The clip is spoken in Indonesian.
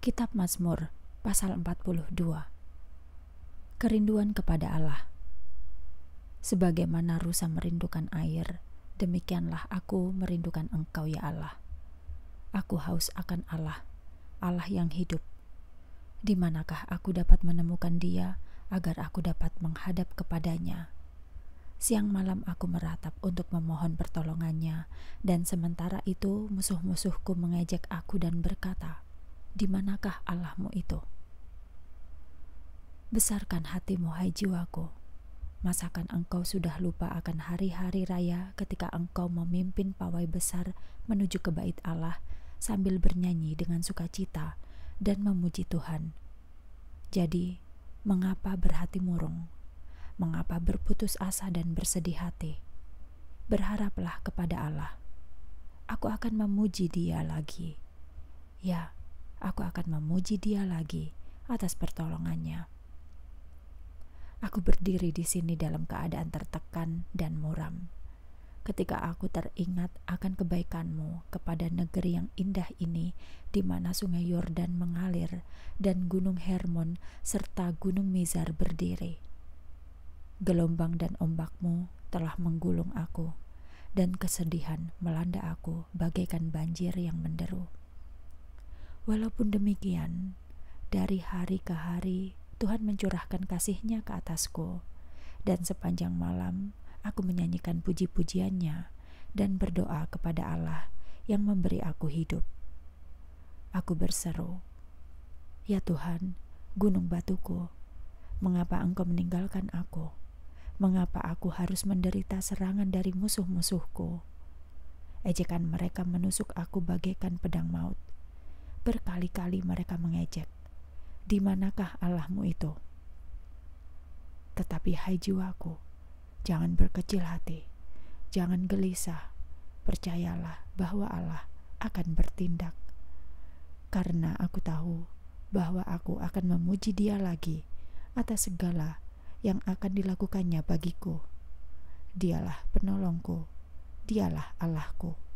Kitab Mazmur pasal 42 Kerinduan kepada Allah Sebagaimana rusa merindukan air, demikianlah aku merindukan engkau ya Allah. Aku haus akan Allah, Allah yang hidup. Di manakah aku dapat menemukan dia agar aku dapat menghadap kepadanya? Siang malam aku meratap untuk memohon pertolongannya, dan sementara itu musuh-musuhku mengejek aku dan berkata, di manakah Allahmu itu? Besarkan hatimu, hai jiwaku. Masakan engkau sudah lupa akan hari-hari raya ketika engkau memimpin pawai besar menuju ke bait Allah sambil bernyanyi dengan sukacita dan memuji Tuhan. Jadi, mengapa berhati murung? Mengapa berputus asa dan bersedih hati? Berharaplah kepada Allah. Aku akan memuji Dia lagi. Ya, aku akan memuji dia lagi atas pertolongannya. Aku berdiri di sini dalam keadaan tertekan dan muram. Ketika aku teringat akan kebaikanmu kepada negeri yang indah ini, di mana sungai Yordan mengalir dan gunung Hermon serta gunung Mizar berdiri. Gelombang dan ombakmu telah menggulung aku, dan kesedihan melanda aku bagaikan banjir yang menderu. Walaupun demikian, dari hari ke hari Tuhan mencurahkan kasihnya ke atasku, dan sepanjang malam aku menyanyikan puji-pujiannya dan berdoa kepada Allah yang memberi aku hidup. Aku berseru, Ya Tuhan, gunung batuku, mengapa engkau meninggalkan aku? Mengapa aku harus menderita serangan dari musuh-musuhku? Ejekan mereka menusuk aku bagaikan pedang maut Berkali-kali mereka mengejek, "Di manakah Allahmu itu?" Tetapi hai jiwaku, jangan berkecil hati, jangan gelisah. Percayalah bahwa Allah akan bertindak. Karena aku tahu bahwa aku akan memuji Dia lagi atas segala yang akan dilakukannya bagiku. Dialah penolongku, dialah Allahku.